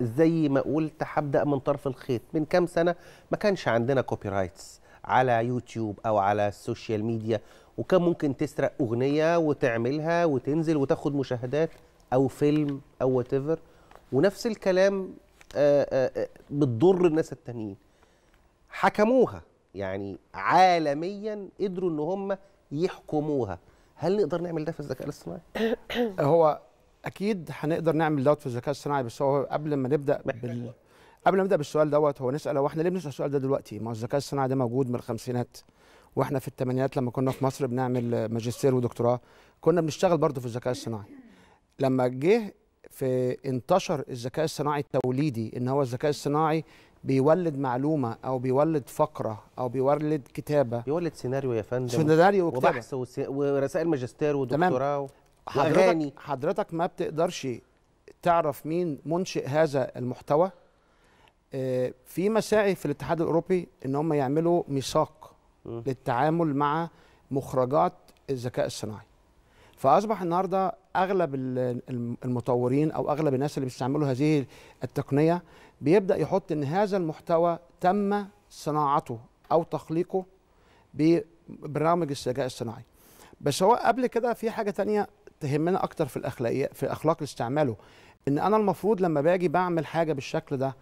زي ما قلت هبدا من طرف الخيط من كام سنه ما كانش عندنا كوبي رايتس على يوتيوب او على السوشيال ميديا وكان ممكن تسرق اغنيه وتعملها وتنزل وتاخد مشاهدات او فيلم او وات ونفس الكلام آه، آه، آه، بتضر الناس التانيين حكموها يعني عالميا قدروا ان هم يحكموها هل نقدر نعمل ده في الذكاء الاصطناعي هو اكيد هنقدر نعمل دوت في الذكاء الصناعي بس هو قبل ما نبدا بال... قبل ما نبدا بالسؤال دوت هو نسال هو احنا ليه بنسال السؤال ده دلوقتي؟ ما هو الذكاء الصناعي ده موجود من الخمسينات واحنا في الثمانينات لما كنا في مصر بنعمل ماجستير ودكتوراه كنا بنشتغل برضه في الذكاء الصناعي. لما جه في انتشر الذكاء الصناعي التوليدي ان هو الذكاء الصناعي بيولد معلومه او بيولد فقره او بيولد كتابه بيولد سيناريو يا فندم سيناريو وكتابه وبحث ورسائل ماجستير ودكتوراه حضرتك حضرتك ما بتقدرش تعرف مين منشئ هذا المحتوى آه، في مساعي في الاتحاد الاوروبي ان هم يعملوا ميثاق للتعامل مع مخرجات الذكاء الصناعي فاصبح النهارده اغلب المطورين او اغلب الناس اللي بيستعملوا هذه التقنيه بيبدا يحط ان هذا المحتوى تم صناعته او تخليقه ببرامج الذكاء الصناعي بس هو قبل كده في حاجه تانية تهمنا اكتر في الاخلاقيات في اخلاق استعماله ان انا المفروض لما باجي بعمل حاجه بالشكل ده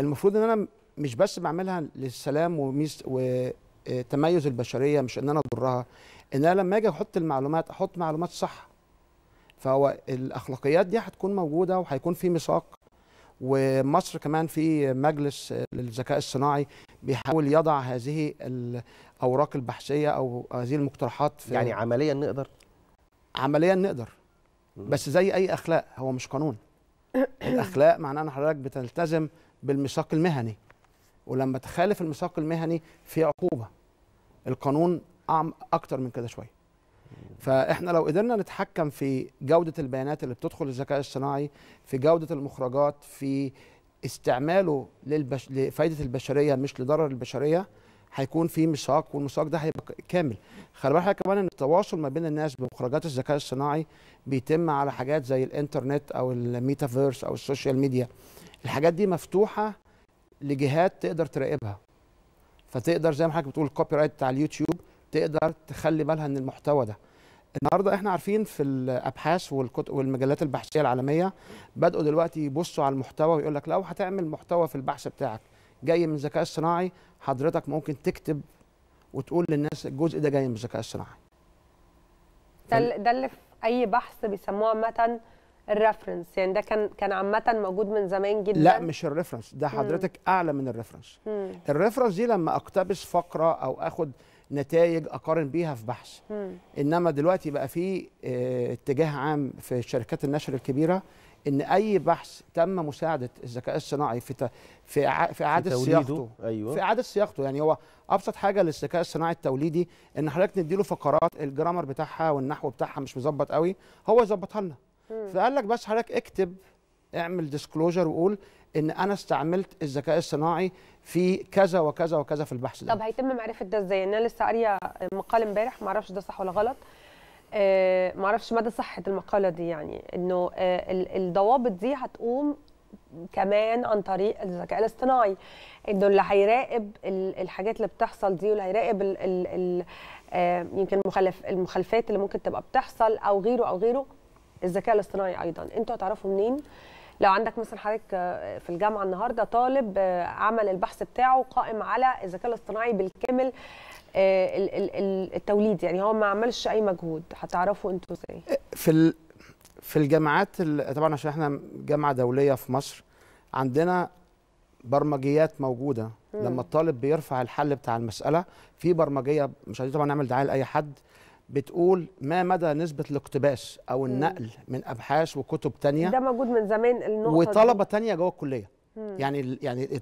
المفروض ان انا مش بس بعملها للسلام وميز وتميز البشريه مش ان انا اضرها ان انا لما اجي احط المعلومات احط معلومات صح فهو الاخلاقيات دي هتكون موجوده وهيكون في ميثاق ومصر كمان في مجلس للذكاء الصناعي بيحاول يضع هذه الاوراق البحثيه او هذه المقترحات في يعني عمليا نقدر عمليا نقدر بس زي اي اخلاق هو مش قانون الاخلاق معناه ان حضرتك بتلتزم بالميثاق المهني ولما تخالف الميثاق المهني في عقوبه القانون أعم اكتر من كده شويه فاحنا لو قدرنا نتحكم في جوده البيانات اللي بتدخل الذكاء الصناعي في جوده المخرجات في استعماله للبش... لفائده البشريه مش لضرر البشريه هيكون في مشاق والمشاق ده هيبقى كامل خلي بالك كمان ان التواصل ما بين الناس بمخرجات الذكاء الصناعي بيتم على حاجات زي الانترنت او الميتافيرس او السوشيال ميديا الحاجات دي مفتوحه لجهات تقدر تراقبها فتقدر زي ما حضرتك بتقول الكوبي رايت بتاع اليوتيوب تقدر تخلي بالها ان المحتوى ده النهارده احنا عارفين في الابحاث والمجلات البحثيه العالميه بداوا دلوقتي يبصوا على المحتوى ويقول لك لو هتعمل محتوى في البحث بتاعك جاي من الذكاء الصناعي حضرتك ممكن تكتب وتقول للناس الجزء ده جاي من الذكاء الصناعي ده ده اللي في اي بحث بيسموه عامه الريفرنس يعني ده كان كان عامه موجود من زمان جدا لا مش الريفرنس ده حضرتك مم. اعلى من الريفرنس الريفرنس دي لما اقتبس فقره او اخد نتائج اقارن بيها في بحث مم. انما دلوقتي بقى في آه، اتجاه عام في شركات النشر الكبيره ان اي بحث تم مساعده الذكاء الصناعي في في, في اعاده صياغته أيوة. في اعاده صياغته يعني هو ابسط حاجه للذكاء الصناعي التوليدي ان حضرتك نديله فقرات الجرامر بتاعها والنحو بتاعها مش مظبط قوي هو يظبطها لنا فقال لك بس حضرتك اكتب اعمل ديسكلوجر وقول ان انا استعملت الذكاء الصناعي في كذا وكذا وكذا في البحث ده طب هيتم معرفه ده ازاي يعني انا لسه قاريه مقال امبارح ما اعرفش ده صح ولا غلط آه، معرفش مدى صحه المقاله دي يعني انه آه، الضوابط دي هتقوم كمان عن طريق الذكاء الاصطناعي انه اللي هيراقب الحاجات اللي بتحصل دي واللي هيراقب الـ الـ الـ آه، يمكن المخالف المخالفات اللي ممكن تبقى بتحصل او غيره او غيره الذكاء الاصطناعي ايضا انتوا هتعرفوا منين لو عندك مثلا حضرتك في الجامعه النهارده طالب عمل البحث بتاعه قائم على الذكاء الاصطناعي بالكامل آه، التوليد يعني هو ما عملش اي مجهود هتعرفوا انتوا ازاي في في الجامعات طبعا عشان احنا جامعه دوليه في مصر عندنا برمجيات موجوده مم. لما الطالب بيرفع الحل بتاع المساله في برمجيه مش عايزين طبعا نعمل دعايه لاي حد بتقول ما مدى نسبة الاقتباس أو النقل مم. من أبحاث وكتب تانية ده موجود من زمان النقطة وطلبة دي. تانية جوه الكلية يعني يعني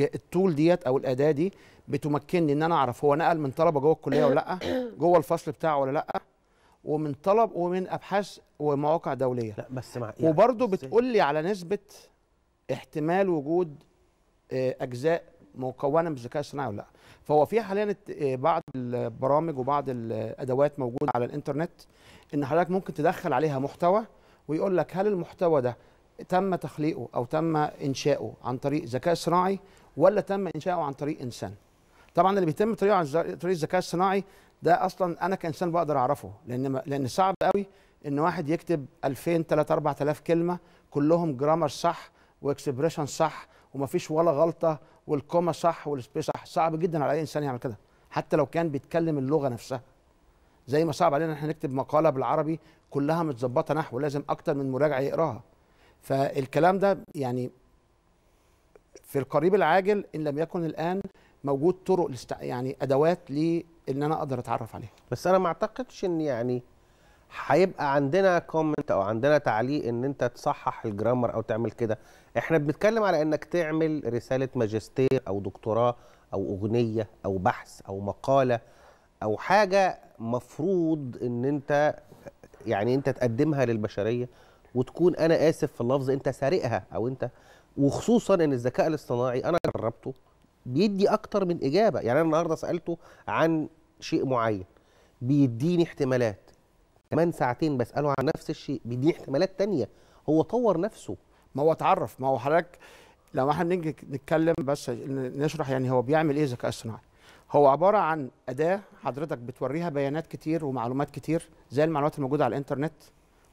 التول ديت او الاداه دي بتمكنني ان انا اعرف هو نقل من طلبه جوه الكليه ولا لا جوه الفصل بتاعه ولا لا ومن طلب ومن ابحاث ومواقع دوليه لا بس مع يعني وبرضه بتقول لي على نسبه احتمال وجود آه، اجزاء مكونه من الذكاء الصناعي ولا لا فهو في حاليا آه، بعض البرامج وبعض الادوات موجوده على الانترنت ان حضرتك ممكن تدخل عليها محتوى ويقول لك هل المحتوى ده تم تخليقه او تم إنشاؤه عن طريق ذكاء صناعي ولا تم إنشاؤه عن طريق انسان طبعا اللي بيتم طريقه عن طريق الذكاء الصناعي ده اصلا انا كانسان بقدر اعرفه لان لان صعب قوي ان واحد يكتب 2000 3 4000 كلمه كلهم جرامر صح واكسبريشن صح ومفيش ولا غلطه والكوما صح والسبيس صح صعب جدا على اي انسان يعمل كده حتى لو كان بيتكلم اللغه نفسها زي ما صعب علينا ان احنا نكتب مقاله بالعربي كلها متظبطه نحو لازم اكتر من مراجع يقراها فالكلام ده يعني في القريب العاجل ان لم يكن الان موجود طرق يعني ادوات ان انا اقدر اتعرف عليها بس انا ما اعتقدش ان يعني هيبقى عندنا كومنت او عندنا تعليق ان انت تصحح الجرامر او تعمل كده احنا بنتكلم على انك تعمل رساله ماجستير او دكتوراه او اغنيه او بحث او مقاله او حاجه مفروض ان انت يعني انت تقدمها للبشريه وتكون انا اسف في اللفظ انت سارقها او انت وخصوصا ان الذكاء الاصطناعي انا جربته بيدي اكتر من اجابه يعني انا النهارده سالته عن شيء معين بيديني احتمالات كمان ساعتين بساله عن نفس الشيء بيديني احتمالات تانية هو طور نفسه ما هو اتعرف ما هو حضرتك لو احنا نيجي نتكلم بس نشرح يعني هو بيعمل ايه الذكاء الاصطناعي هو عباره عن اداه حضرتك بتوريها بيانات كتير ومعلومات كتير زي المعلومات الموجوده على الانترنت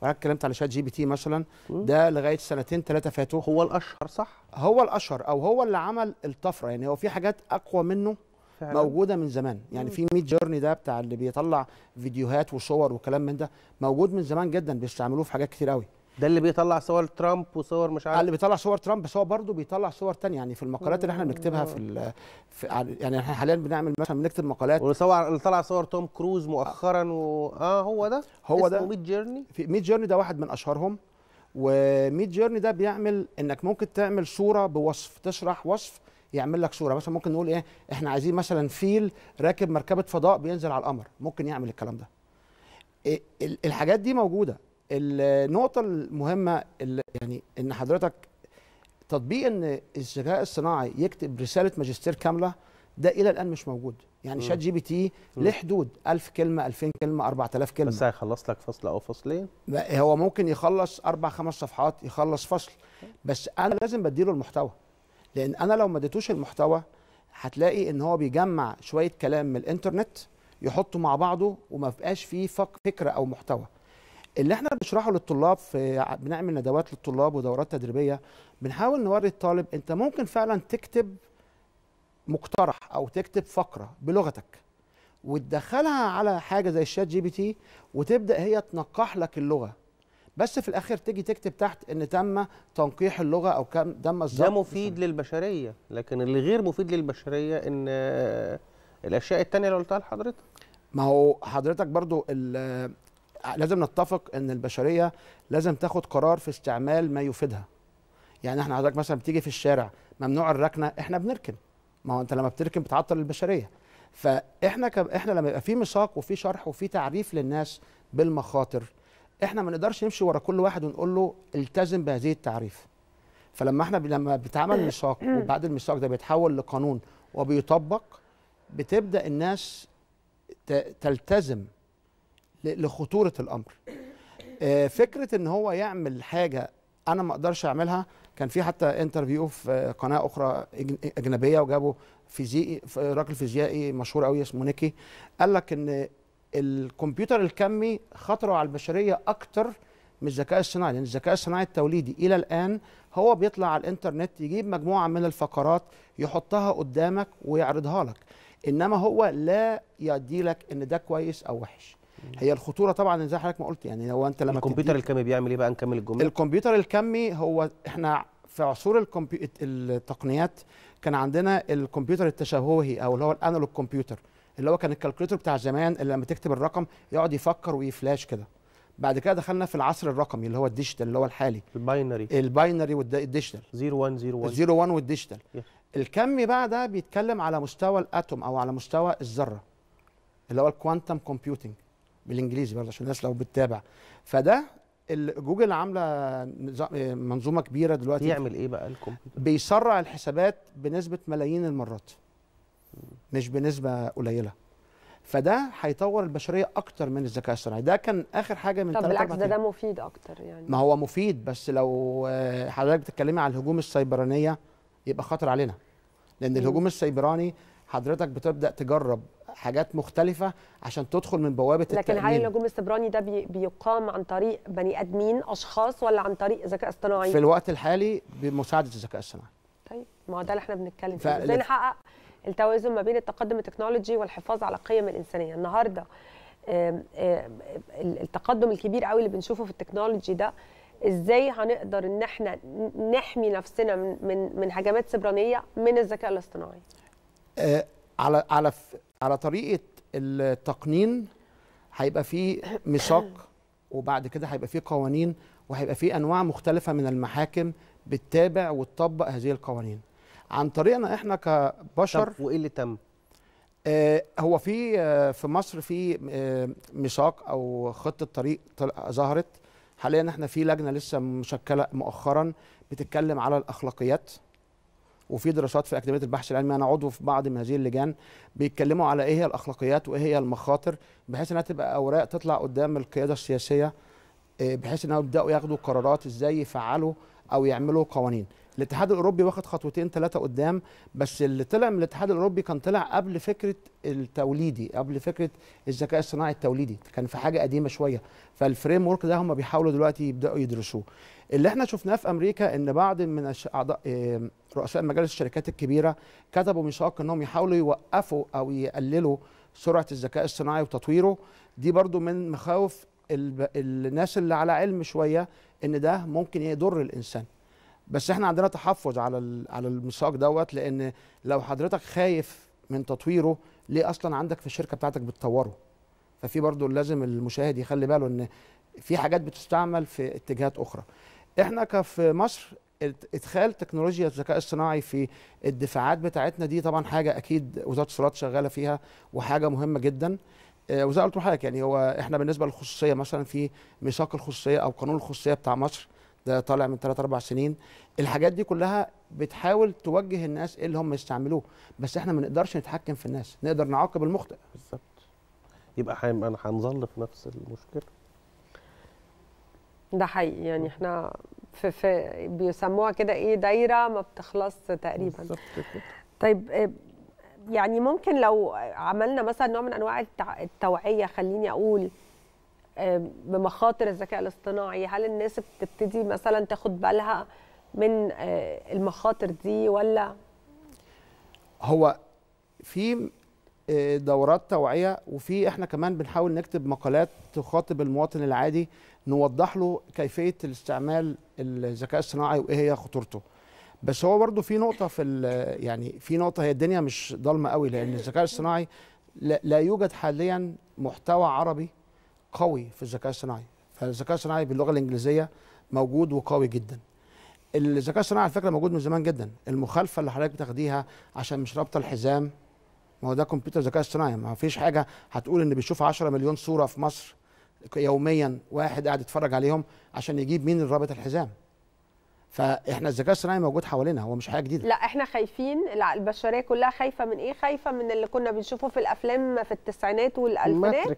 وانا اتكلمت على شات جي بي تي مثلا ده لغايه سنتين ثلاثه فاتوا هو الاشهر صح هو الاشهر او هو اللي عمل الطفره يعني هو في حاجات اقوى منه فعلا. موجوده من زمان يعني في ميت جورني ده بتاع اللي بيطلع فيديوهات وصور وكلام من ده موجود من زمان جدا بيستعملوه في حاجات كتير قوي ده اللي بيطلع صور ترامب وصور مش عارف اللي بيطلع صور ترامب بس هو برضه بيطلع صور تانية يعني في المقالات اللي احنا بنكتبها في, في يعني احنا حاليا بنعمل مثلا بنكتب مقالات وصور اللي طلع صور توم كروز مؤخرا و... اه هو ده هو ده ميد جيرني في ميد جيرني ده واحد من اشهرهم وميد جيرني ده بيعمل انك ممكن تعمل صوره بوصف تشرح وصف يعمل لك صوره مثلا ممكن نقول ايه احنا عايزين مثلا فيل راكب مركبه فضاء بينزل على القمر ممكن يعمل الكلام ده إيه، الحاجات دي موجوده النقطة المهمة اللي يعني إن حضرتك تطبيق إن الذكاء الصناعي يكتب رسالة ماجستير كاملة ده إلى الآن مش موجود يعني شات جي بي تي له حدود 1000 كلمة 2000 كلمة 4000 كلمة بس هيخلص لك فصل أو فصلين هو ممكن يخلص أربع خمس صفحات يخلص فصل بس أنا لازم بديله المحتوى لأن أنا لو ما اديتوش المحتوى هتلاقي إن هو بيجمع شوية كلام من الإنترنت يحطه مع بعضه وما بقاش فيه فكرة أو محتوى اللي احنا بنشرحه للطلاب في بنعمل ندوات للطلاب ودورات تدريبيه بنحاول نوري الطالب انت ممكن فعلا تكتب مقترح او تكتب فقره بلغتك وتدخلها على حاجه زي الشات جي بي تي وتبدا هي تنقح لك اللغه بس في الاخر تيجي تكتب تحت ان تم تنقيح اللغه او كم تم ده مفيد للبشريه لكن اللي غير مفيد للبشريه ان الاشياء الثانيه اللي قلتها لحضرتك ما هو حضرتك برضو لازم نتفق ان البشريه لازم تاخد قرار في استعمال ما يفيدها يعني احنا حضرتك مثلا بتيجي في الشارع ممنوع الركنه احنا بنركن ما هو انت لما بتركن بتعطل البشريه فاحنا ك... احنا لما يبقى في ميثاق وفي شرح وفي تعريف للناس بالمخاطر احنا ما نقدرش نمشي ورا كل واحد ونقول له التزم بهذه التعريف فلما احنا ب... لما بيتعمل ميثاق وبعد الميثاق ده بيتحول لقانون وبيطبق بتبدا الناس ت... تلتزم لخطوره الامر آه، فكره ان هو يعمل حاجه انا ما اقدرش اعملها كان في حتى انترفيو في قناه اخرى اجنبيه وجابوا فيزيائي راجل فيزيائي مشهور قوي اسمه نيكي قال لك ان الكمبيوتر الكمي خطره على البشريه اكتر من الذكاء الصناعي لان الذكاء الصناعي التوليدي الى الان هو بيطلع على الانترنت يجيب مجموعه من الفقرات يحطها قدامك ويعرضها لك انما هو لا يديلك ان ده كويس او وحش هي الخطوره طبعا زي حضرتك ما قلت يعني هو انت لما الكمبيوتر الكمي بيعمل ايه بقى نكمل الجمله الكمبيوتر الكمي هو احنا في عصور التقنيات كان عندنا الكمبيوتر التشابهي او اللي هو الانالوج كمبيوتر اللي هو كان الكالكوليتر بتاع زمان اللي لما تكتب الرقم يقعد يفكر ويفلاش كده بعد كده دخلنا في العصر الرقمي اللي هو الديجيتال اللي هو الحالي الباينري الباينري والديجيتال 0101 01 والديجيتال yeah. الكمي بقى ده بيتكلم على مستوى الاتوم او على مستوى الذره اللي هو الكوانتم كومبيوتنج بالانجليزي برضه عشان الناس لو بتتابع فده جوجل عامله منظومه كبيره دلوقتي يعمل ايه بقى الكمبيوتر بيسرع الحسابات بنسبه ملايين المرات مش بنسبه قليله فده هيطور البشريه اكتر من الذكاء الصناعي ده كان اخر حاجه من طب بالعكس ده ده مفيد اكتر يعني ما هو مفيد بس لو آه، حضرتك بتتكلمي على الهجوم السيبرانيه يبقى خطر علينا لان الهجوم السيبراني حضرتك بتبدا تجرب حاجات مختلفه عشان تدخل من بوابه لكن التأمين. هل النجوم السبراني ده بي بيقام عن طريق بني ادمين اشخاص ولا عن طريق ذكاء اصطناعي في الوقت الحالي بمساعده الذكاء الاصطناعي طيب ما هو ده اللي احنا بنتكلم فيه ازاي نحقق التوازن ما بين التقدم التكنولوجي والحفاظ على القيم الانسانيه النهارده التقدم الكبير قوي اللي بنشوفه في التكنولوجي ده ازاي هنقدر ان احنا نحمي نفسنا من من من هجمات سبرانيه من الذكاء الاصطناعي آه، على على على طريقه التقنين هيبقى في ميثاق وبعد كده هيبقى في قوانين وهيبقى في انواع مختلفه من المحاكم بتتابع وتطبق هذه القوانين عن طريقنا احنا كبشر وايه اللي تم آه، هو في آه، في مصر في آه، ميثاق او خطه طريق ظهرت حاليا احنا في لجنه لسه مشكله مؤخرا بتتكلم على الاخلاقيات وفي دراسات في اكاديميه البحث العلمي انا عضو في بعض من هذه اللجان بيتكلموا على ايه هي الاخلاقيات وايه هي المخاطر بحيث انها تبقى اوراق تطلع قدام القياده السياسيه آه، بحيث انهم يبداوا ياخدوا قرارات ازاي يفعلوا او يعملوا قوانين الاتحاد الاوروبي واخد خطوتين ثلاثه قدام بس اللي طلع من الاتحاد الاوروبي كان طلع قبل فكره التوليدي قبل فكره الذكاء الصناعي التوليدي كان في حاجه قديمه شويه فالفريم ورك ده هم بيحاولوا دلوقتي يبداوا يدرسوه اللي احنا شفناه في امريكا ان بعض من اعضاء رؤساء مجالس الشركات الكبيره كتبوا ميثاق انهم يحاولوا يوقفوا او يقللوا سرعه الذكاء الصناعي وتطويره دي برضو من مخاوف الناس اللي على علم شويه ان ده ممكن يضر الانسان بس احنا عندنا تحفظ على على المساق دوت لان لو حضرتك خايف من تطويره ليه اصلا عندك في الشركه بتاعتك بتطوره ففي برضو لازم المشاهد يخلي باله ان في حاجات بتستعمل في اتجاهات اخرى احنا كفي مصر ادخال تكنولوجيا الذكاء الصناعي في الدفاعات بتاعتنا دي طبعا حاجه اكيد وزاره الصلاه شغاله فيها وحاجه مهمه جدا آه، وزي قلت حضرتك يعني هو احنا بالنسبه للخصوصيه مثلا في ميثاق الخصوصيه او قانون الخصوصيه بتاع مصر ده طالع من 3 4 سنين الحاجات دي كلها بتحاول توجه الناس ايه اللي هم يستعملوه بس احنا ما نقدرش نتحكم في الناس نقدر نعاقب المخطئ بالظبط يبقى انا هنظل في نفس المشكله ده حقيقي يعني احنا في, في بيسموها كده ايه دايره ما بتخلصش تقريبا بالظبط كده طيب آه، يعني ممكن لو عملنا مثلا نوع من انواع التوعيه خليني اقول بمخاطر الذكاء الاصطناعي هل الناس بتبتدي مثلا تاخد بالها من آه، المخاطر دي ولا هو في آه، دورات توعيه وفي احنا كمان بنحاول نكتب مقالات تخاطب المواطن العادي نوضح له كيفيه الاستعمال الذكاء الصناعي وايه هي خطورته بس هو برضه في نقطه في يعني في نقطه هي الدنيا مش ضلمه قوي لان الذكاء الصناعي لا, يوجد حاليا محتوى عربي قوي في الذكاء الصناعي فالذكاء الصناعي باللغه الانجليزيه موجود وقوي جدا الذكاء الصناعي على فكره موجود من زمان جدا المخالفه اللي حضرتك بتاخديها عشان مش رابطه الحزام ما هو ده كمبيوتر ذكاء اصطناعي ما فيش حاجه هتقول ان بيشوف 10 مليون صوره في مصر يوميا واحد قاعد يتفرج عليهم عشان يجيب مين اللي رابط الحزام فاحنا الذكاء الصناعي موجود حوالينا هو مش حاجه جديده لا احنا خايفين البشريه كلها خايفه من ايه خايفه من اللي كنا بنشوفه في الافلام في التسعينات والالفينات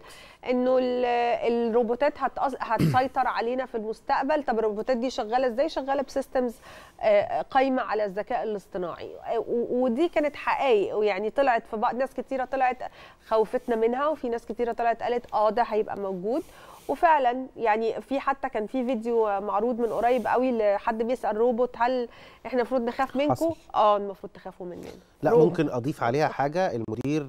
انه الروبوتات هتأز... هتسيطر علينا في المستقبل طب الروبوتات دي شغاله ازاي شغاله بسيستمز آه، قايمه على الذكاء الاصطناعي آه، ودي كانت حقائق يعني طلعت في بعض ناس كتيره طلعت خوفتنا منها وفي ناس كتيره طلعت قالت اه ده هيبقى موجود وفعلا يعني في حتى كان في فيديو معروض من قريب قوي لحد بيسال روبوت هل احنا المفروض نخاف منكم اه المفروض تخافوا مننا لا روبوت. ممكن اضيف عليها حاجه المدير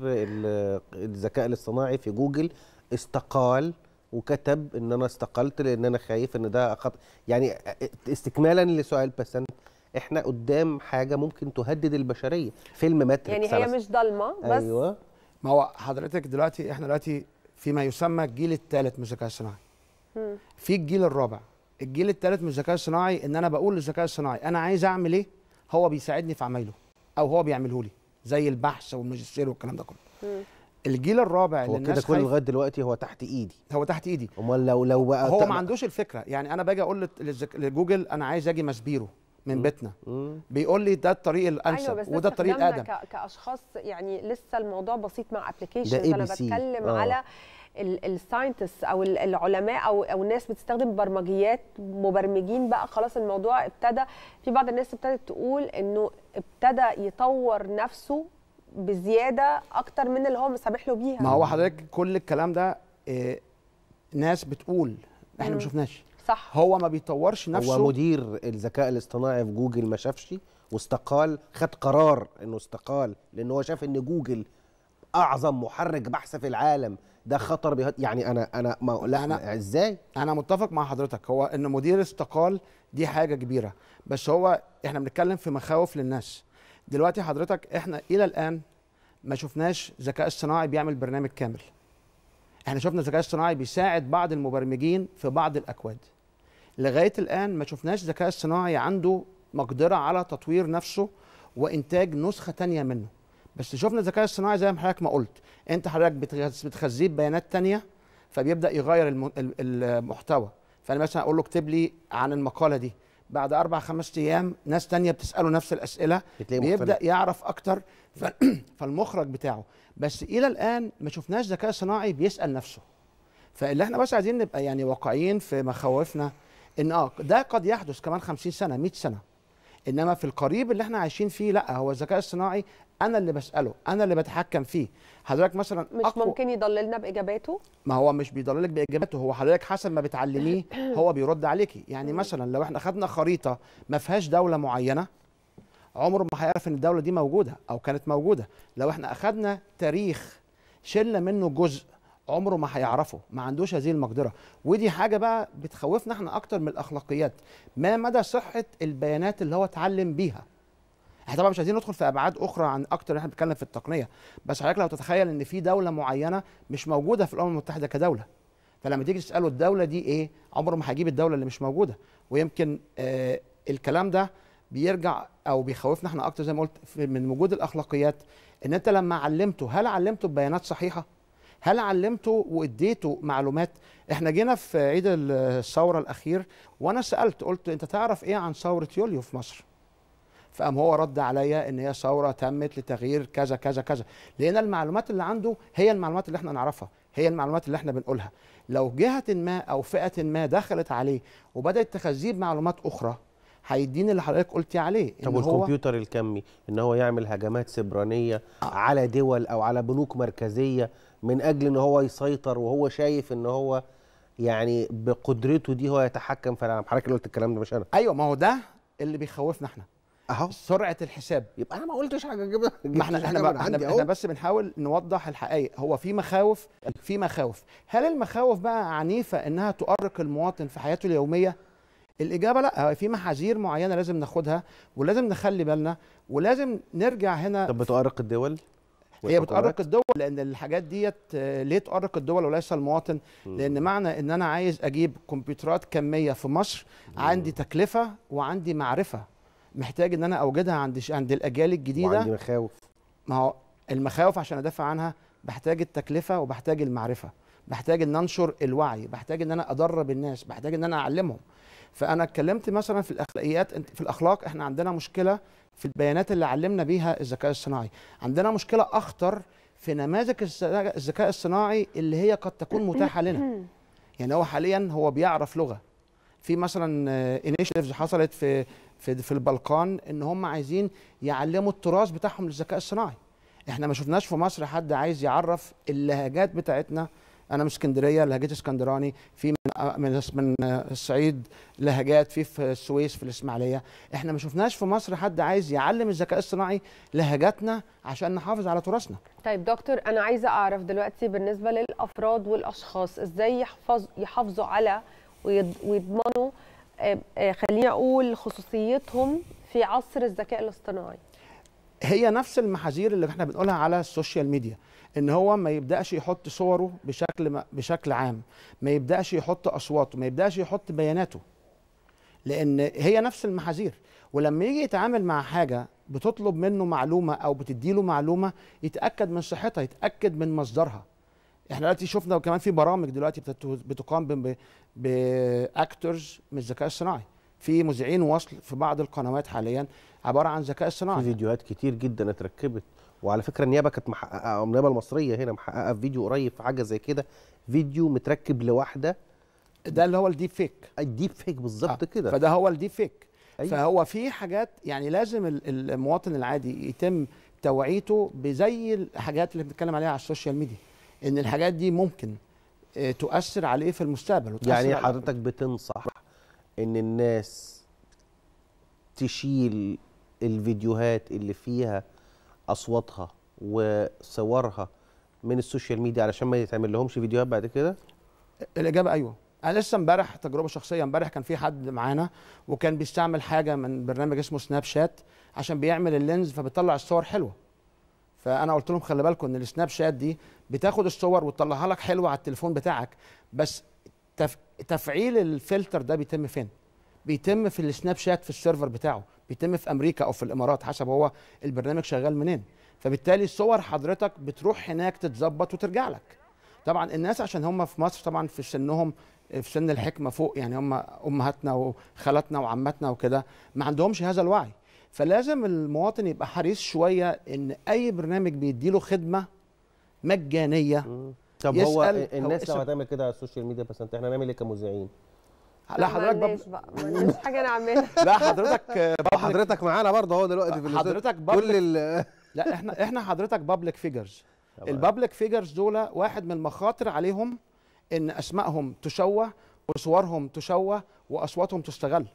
الذكاء الاصطناعي في جوجل استقال وكتب ان انا استقلت لان انا خايف ان ده خط يعني استكمالا لسؤال بسنت احنا قدام حاجه ممكن تهدد البشريه فيلم ماتريكس يعني هي مش ضلمه بس أيوة. ما هو حضرتك دلوقتي احنا دلوقتي فيما يسمى الجيل الثالث من الذكاء الصناعي في الجيل الرابع الجيل الثالث من الذكاء الصناعي ان انا بقول للذكاء الصناعي انا عايز اعمل ايه هو بيساعدني في عمايله او هو بيعمله لي زي البحث والماجستير والكلام ده كله الجيل الرابع هو كده كل لغايه دلوقتي هو تحت ايدي هو تحت ايدي امال لو لو بقى هو ما عندوش الفكره يعني انا باجي اقول لجوجل انا عايز اجي ماسبيرو من بيتنا بيقول لي ده الطريق الانسب أيوة وده الطريق الادم كاشخاص يعني لسه الموضوع بسيط مع ابلكيشنز انا بتكلم آه. على الساينتست او العلماء او او الناس بتستخدم برمجيات مبرمجين بقى خلاص الموضوع ابتدى في بعض الناس ابتدت تقول انه ابتدى يطور نفسه بزياده اكتر من اللي هو مسامح له بيها ما هو حضرتك كل الكلام ده إيه ناس بتقول احنا ما شفناش صح هو ما بيطورش نفسه هو مدير الذكاء الاصطناعي في جوجل ما شافش واستقال خد قرار انه استقال لان هو شاف ان جوجل اعظم محرك بحث في العالم ده خطر بيهد يعني انا انا ما لا أنا ازاي انا متفق مع حضرتك هو ان مدير استقال دي حاجه كبيره بس هو احنا بنتكلم في مخاوف للناس دلوقتي حضرتك احنا الى الان ما شفناش ذكاء اصطناعي بيعمل برنامج كامل احنا شفنا الذكاء اصطناعي بيساعد بعض المبرمجين في بعض الاكواد لغايه الان ما شفناش الذكاء الصناعي عنده مقدره على تطوير نفسه وانتاج نسخه تانية منه بس شفنا الذكاء الصناعي زي ما حضرتك ما قلت انت حضرتك بتخزيه ببيانات تانية فبيبدا يغير المحتوى فانا مثلا اقول له اكتب لي عن المقاله دي بعد اربع خمس ايام ناس تانية بتساله نفس الاسئله بيبدا يعرف اكتر فالمخرج بتاعه بس الى الان ما شفناش ذكاء صناعي بيسال نفسه فاللي احنا بس عايزين نبقى يعني واقعيين في مخاوفنا ان اه ده قد يحدث كمان 50 سنه 100 سنه انما في القريب اللي احنا عايشين فيه لا هو الذكاء الصناعي انا اللي بساله انا اللي بتحكم فيه حضرتك مثلا مش أقو... ممكن يضللنا باجاباته ما هو مش بيضللك باجاباته هو حضرتك حسب ما بتعلميه هو بيرد عليكي يعني مثلا لو احنا خدنا خريطه ما فيهاش دوله معينه عمره ما هيعرف ان الدوله دي موجوده او كانت موجوده لو احنا اخدنا تاريخ شلنا منه جزء عمره ما هيعرفه ما عندوش هذه المقدره ودي حاجه بقى بتخوفنا احنا اكتر من الاخلاقيات ما مدى صحه البيانات اللي هو اتعلم بيها احنا طبعا مش عايزين ندخل في ابعاد اخرى عن اكتر احنا بنتكلم في التقنيه بس حضرتك لو تتخيل ان في دوله معينه مش موجوده في الامم المتحده كدوله فلما تيجي تساله الدوله دي ايه عمره ما هيجيب الدوله اللي مش موجوده ويمكن آه الكلام ده بيرجع او بيخوفنا احنا اكتر زي ما قلت من وجود الاخلاقيات ان انت لما علمته هل علمته ببيانات صحيحه هل علمته واديته معلومات احنا جينا في عيد الثوره الاخير وانا سالت قلت انت تعرف ايه عن ثوره يوليو في مصر فقام هو رد عليا ان هي ثوره تمت لتغيير كذا كذا كذا لان المعلومات اللي عنده هي المعلومات اللي احنا نعرفها هي المعلومات اللي احنا بنقولها لو جهه ما او فئه ما دخلت عليه وبدات تخزيه بمعلومات اخرى هيديني اللي حضرتك قلتي عليه طب والكمبيوتر الكمي ان هو يعمل هجمات سبرانيه آه. على دول او على بنوك مركزيه من اجل ان هو يسيطر وهو شايف ان هو يعني بقدرته دي هو يتحكم في العالم حضرتك اللي قلت الكلام ده مش انا ايوه ما هو ده اللي بيخوفنا احنا اهو سرعه الحساب يبقى انا ما قلتش حاجه كده ما احنا احنا احنا, احنا بس بنحاول نوضح الحقائق هو في مخاوف في مخاوف هل المخاوف بقى عنيفه انها تؤرق المواطن في حياته اليوميه الاجابه لا في محاذير معينه لازم ناخدها ولازم نخلي بالنا ولازم نرجع هنا طب بتؤرق الدول هي بتقرق الدول لان الحاجات ديت آه، ليه تقرق الدول وليس المواطن لان معنى ان انا عايز اجيب كمبيوترات كميه في مصر عندي تكلفه وعندي معرفه محتاج ان انا اوجدها عند عند الاجيال الجديده وعندي مخاوف ما هو المخاوف عشان ادافع عنها بحتاج التكلفه وبحتاج المعرفه بحتاج ان انشر الوعي بحتاج ان انا ادرب الناس بحتاج ان انا اعلمهم فانا اتكلمت مثلا في الاخلاقيات في الاخلاق احنا عندنا مشكله في البيانات اللي علمنا بيها الذكاء الصناعي عندنا مشكله اخطر في نماذج الذكاء الصناعي اللي هي قد تكون متاحه لنا يعني هو حاليا هو بيعرف لغه في مثلا انيشيفز حصلت في في في البلقان ان هم عايزين يعلموا التراث بتاعهم للذكاء الصناعي احنا ما شفناش في مصر حد عايز يعرف اللهجات بتاعتنا انا من اسكندريه لهجتي اسكندراني في من من, من الصعيد لهجات في في السويس في الاسماعيليه احنا ما شفناش في مصر حد عايز يعلم الذكاء الصناعي لهجاتنا عشان نحافظ على تراثنا طيب دكتور انا عايزه اعرف دلوقتي بالنسبه للافراد والاشخاص ازاي يحفظ يحافظوا على ويضمنوا آه، آه، خليني اقول خصوصيتهم في عصر الذكاء الاصطناعي هي نفس المحاذير اللي احنا بنقولها على السوشيال ميديا ان هو ما يبداش يحط صوره بشكل بشكل عام ما يبداش يحط اصواته ما يبداش يحط بياناته لان هي نفس المحاذير ولما يجي يتعامل مع حاجه بتطلب منه معلومه او بتدي له معلومه يتاكد من صحتها يتاكد من مصدرها احنا دلوقتي شفنا وكمان في برامج دلوقتي بتقام باكتورز من الذكاء الصناعي في مذيعين وصل في بعض القنوات حاليا عباره عن ذكاء اصطناعي في فيديوهات كتير جدا اتركبت وعلى فكره النيابه كانت محققه النيابه المصريه هنا محققه في فيديو قريب في حاجه زي كده فيديو متركب لواحده ده اللي هو الديب فيك الديب فيك بالظبط آه. كده فده هو الديب فيك أيوة. فهو في حاجات يعني لازم المواطن العادي يتم توعيته بزي الحاجات اللي بنتكلم عليها على السوشيال ميديا ان الحاجات دي ممكن آه، تؤثر عليه في المستقبل يعني حضرتك بتنصح ان الناس تشيل الفيديوهات اللي فيها اصواتها وصورها من السوشيال ميديا علشان ما يتعمل لهمش فيديوهات بعد كده الاجابه ايوه انا لسه امبارح تجربه شخصيه امبارح كان في حد معانا وكان بيستعمل حاجه من برنامج اسمه سناب شات عشان بيعمل اللينز فبتطلع الصور حلوه فانا قلت لهم خلي بالكم ان السناب شات دي بتاخد الصور وتطلعها لك حلوه على التليفون بتاعك بس تف... تفعيل الفلتر ده بيتم فين بيتم في السناب شات في السيرفر بتاعه بيتم في امريكا او في الامارات حسب هو البرنامج شغال منين فبالتالي الصور حضرتك بتروح هناك تتظبط وترجع لك طبعا الناس عشان هم في مصر طبعا في سنهم في سن الحكمه فوق يعني هم امهاتنا وخالاتنا وعماتنا وكده ما عندهمش هذا الوعي فلازم المواطن يبقى حريص شويه ان اي برنامج بيديله خدمه مجانيه طب هو الناس لو هتعمل كده على السوشيال ميديا بس احنا هنعمل ايه كمذيعين؟ لا حضرتك بقى مش حاجه انا اعملها لا حضرتك حضرتك معانا برضه اهو دلوقتي في حضرتك كل لا احنا احنا حضرتك بابليك فيجرز البابليك فيجرز دول واحد من المخاطر عليهم ان اسمائهم تشوه وصورهم تشوه واصواتهم تستغل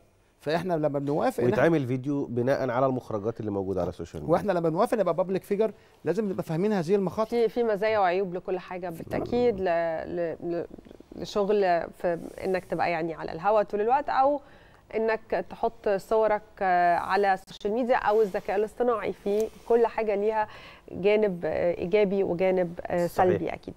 فاحنا لما بنوافق ويتعمل فيديو بناء على المخرجات اللي موجوده على السوشيال ميديا واحنا لما بنوافق نبقى بابليك فيجر لازم نبقى فاهمين هذه المخاطر في في مزايا وعيوب لكل حاجه بالتاكيد ل... ل... ل... شغل في انك تبقى يعني على الهواء طول الوقت او انك تحط صورك آه، على السوشيال ميديا او الذكاء الاصطناعي في كل حاجه ليها جانب آه، ايجابي وجانب آه، سلبي اكيد